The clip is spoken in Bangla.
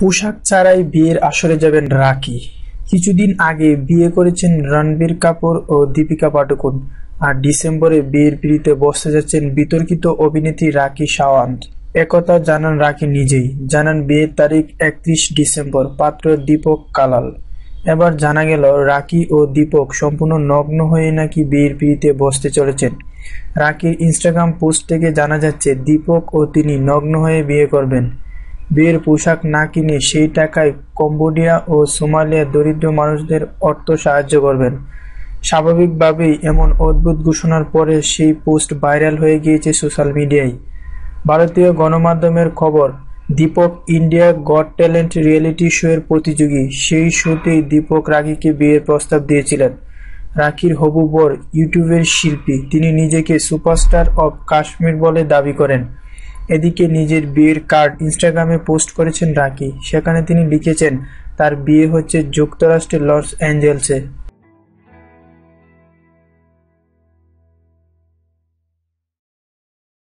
পোশাক ছাড়াই বিয়ের আসরে যাবেন রাকি কিছুদিন আগে বিয়ে করেছেন রণবীর কাপুর ও দীপিকা পাডুকোন আর ডিসেম্বরে বিয়ের পিড়িতে বসতে যাচ্ছেন বিতর্কিত অভিনেত্রী রাকি সাওয়ান্ত একথা জানান রাকি নিজেই জানান বিয়ের তারিখ একত্রিশ ডিসেম্বর পাত্র দীপক কালাল এবার জানা গেল রাকি ও দীপক সম্পূর্ণ নগ্ন হয়ে নাকি বিয়ের পিড়িতে বসতে চলেছেন রাকির ইনস্টাগ্রাম পোস্ট থেকে জানা যাচ্ছে দীপক ও তিনি নগ্ন হয়ে বিয়ে করবেন বিয়ের পোশাক না কিনে সেই টাকায় কম্বোডিয়া ও সোমালিয়া দরিদ্র মানুষদের অর্থ সাহায্য করবেন স্বাভাবিকভাবেই এমন অদ্ভুত ঘোষণার পরে সেই পোস্ট ভাইরাল হয়ে গিয়েছে সোশ্যাল মিডিয়ায় ভারতীয় গণমাধ্যমের খবর Dipak India Got Talent reality শোয়ের প্রতিযোগী সেই শোতেই দীপক রাখিকে বিয়ের প্রস্তাব দিয়েছিলেন রাখির হবু বর ইউটিউবের শিল্পী তিনি নিজেকে সুপারস্টার অব কাশ্মীর বলে দাবি করেন এদিকে নিজের বিয়ের কার্ড ইনস্টাগ্রামে পোস্ট করেছেন রাকি, সেখানে তিনি লিখেছেন, তার বিয়ে হচ্ছে যুক্তরাষ্ট্রের লস অ্যাঞ্জেলসে